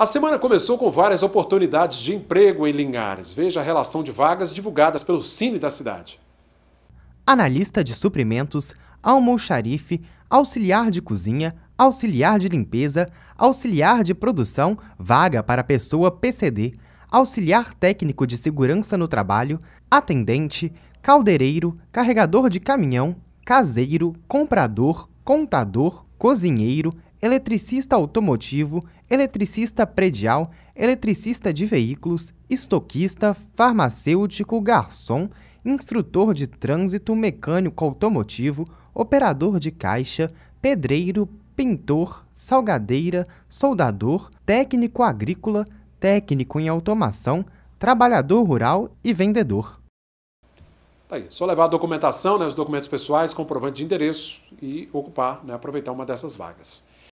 A semana começou com várias oportunidades de emprego em Linhares. Veja a relação de vagas divulgadas pelo Cine da cidade. Analista de suprimentos, almoxarife, auxiliar de cozinha, auxiliar de limpeza, auxiliar de produção, vaga para pessoa PCD, auxiliar técnico de segurança no trabalho, atendente, caldeireiro, carregador de caminhão, caseiro, comprador, contador, cozinheiro, eletricista automotivo, eletricista predial, eletricista de veículos, estoquista, farmacêutico, garçom, instrutor de trânsito, mecânico automotivo, operador de caixa, pedreiro, pintor, salgadeira, soldador, técnico agrícola, técnico em automação, trabalhador rural e vendedor. Tá aí. Só levar a documentação, né, os documentos pessoais, comprovante de endereço e ocupar, né, aproveitar uma dessas vagas.